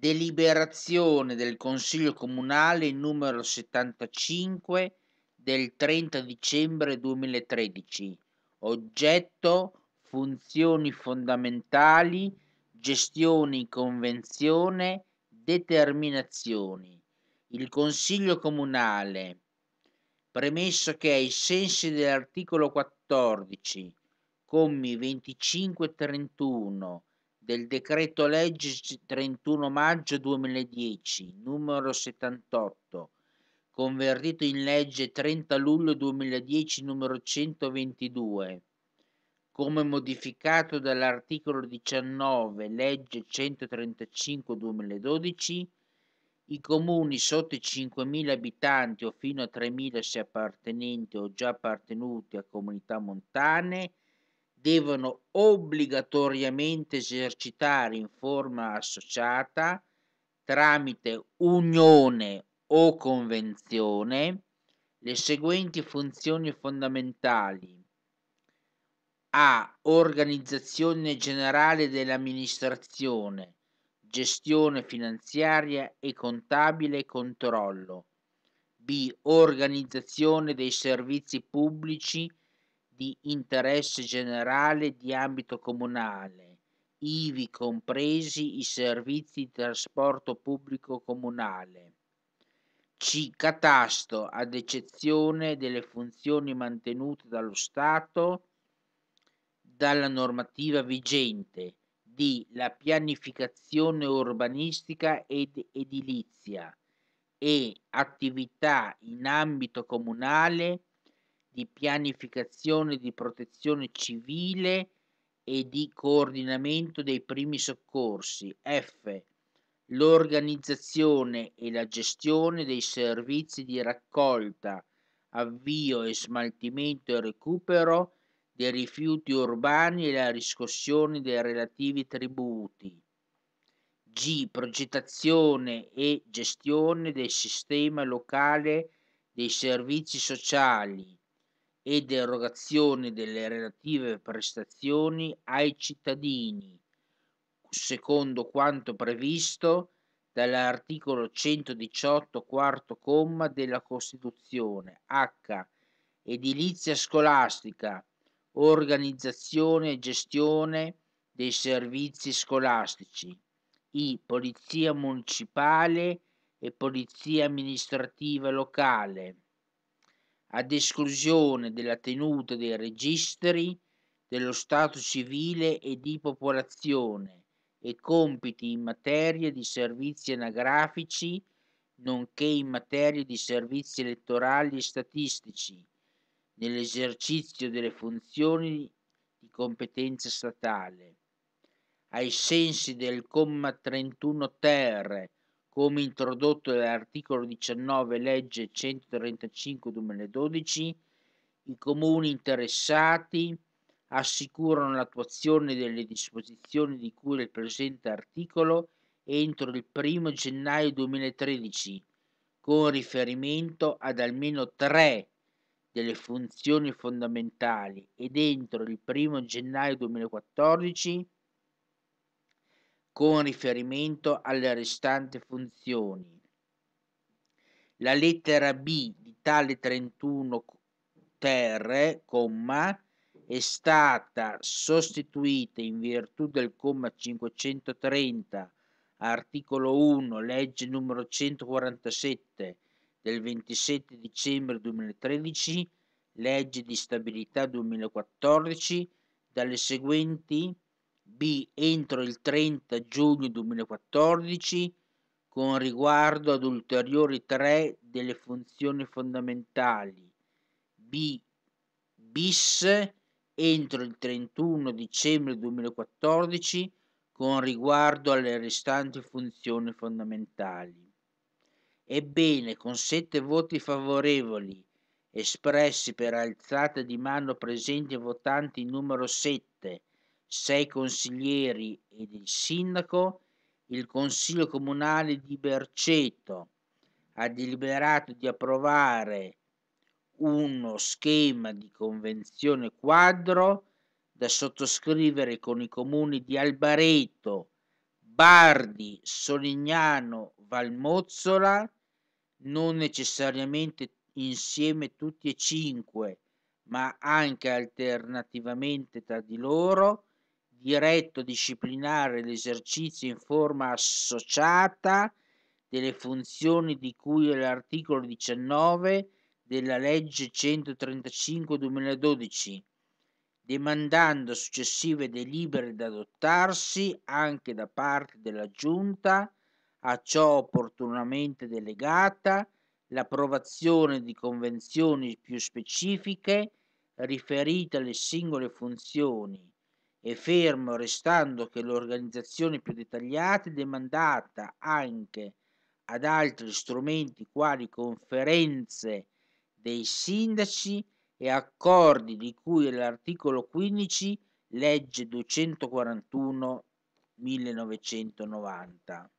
deliberazione del Consiglio Comunale numero 75 del 30 dicembre 2013, oggetto funzioni fondamentali, gestioni, convenzione, determinazioni. Il Consiglio Comunale, premesso che ai sensi dell'articolo 14, commi 25 e 31 del decreto legge 31 maggio 2010 numero 78 convertito in legge 30 luglio 2010 numero 122 come modificato dall'articolo 19 legge 135 2012 i comuni sotto i 5.000 abitanti o fino a 3.000 se appartenenti o già appartenuti a comunità montane devono obbligatoriamente esercitare in forma associata tramite unione o convenzione le seguenti funzioni fondamentali a organizzazione generale dell'amministrazione, gestione finanziaria e contabile e controllo, b organizzazione dei servizi pubblici di interesse generale di ambito comunale, ivi compresi i servizi di trasporto pubblico comunale. C. Catasto, ad eccezione delle funzioni mantenute dallo Stato dalla normativa vigente. D. La pianificazione urbanistica ed edilizia. E. Attività in ambito comunale di pianificazione di protezione civile e di coordinamento dei primi soccorsi. F. L'organizzazione e la gestione dei servizi di raccolta, avvio e smaltimento e recupero dei rifiuti urbani e la riscossione dei relativi tributi. G. Progettazione e gestione del sistema locale dei servizi sociali, ed erogazione delle relative prestazioni ai cittadini, secondo quanto previsto dall'articolo 118 quarto comma della Costituzione, H. Edilizia scolastica, organizzazione e gestione dei servizi scolastici, I. Polizia municipale e polizia amministrativa locale ad esclusione della tenuta dei registri, dello Stato civile e di popolazione e compiti in materia di servizi anagrafici, nonché in materia di servizi elettorali e statistici, nell'esercizio delle funzioni di competenza statale. Ai sensi del comma 31 ter come introdotto dall'articolo 19 legge 135 2012, i comuni interessati assicurano l'attuazione delle disposizioni di cui il presente articolo entro il 1 gennaio 2013, con riferimento ad almeno tre delle funzioni fondamentali ed entro il 1 gennaio 2014 con riferimento alle restanti funzioni. La lettera B di tale 31 ter, comma, è stata sostituita in virtù del comma 530 articolo 1 legge numero 147 del 27 dicembre 2013 legge di stabilità 2014 dalle seguenti B entro il 30 giugno 2014 con riguardo ad ulteriori tre delle funzioni fondamentali B bis entro il 31 dicembre 2014 con riguardo alle restanti funzioni fondamentali. Ebbene, con sette voti favorevoli espressi per alzata di mano presenti e votanti numero 7 sei consiglieri ed il sindaco, il Consiglio Comunale di Berceto ha deliberato di approvare uno schema di convenzione quadro da sottoscrivere con i comuni di Albareto, Bardi, Solignano, Valmozzola, non necessariamente insieme tutti e cinque, ma anche alternativamente tra di loro, diretto disciplinare l'esercizio in forma associata delle funzioni di cui è l'articolo 19 della legge 135-2012, demandando successive delibere da adottarsi anche da parte della Giunta, a ciò opportunamente delegata, l'approvazione di convenzioni più specifiche riferite alle singole funzioni e fermo restando che l'organizzazione più dettagliata è demandata anche ad altri strumenti quali conferenze dei sindaci e accordi di cui l'articolo 15 legge 241 1990.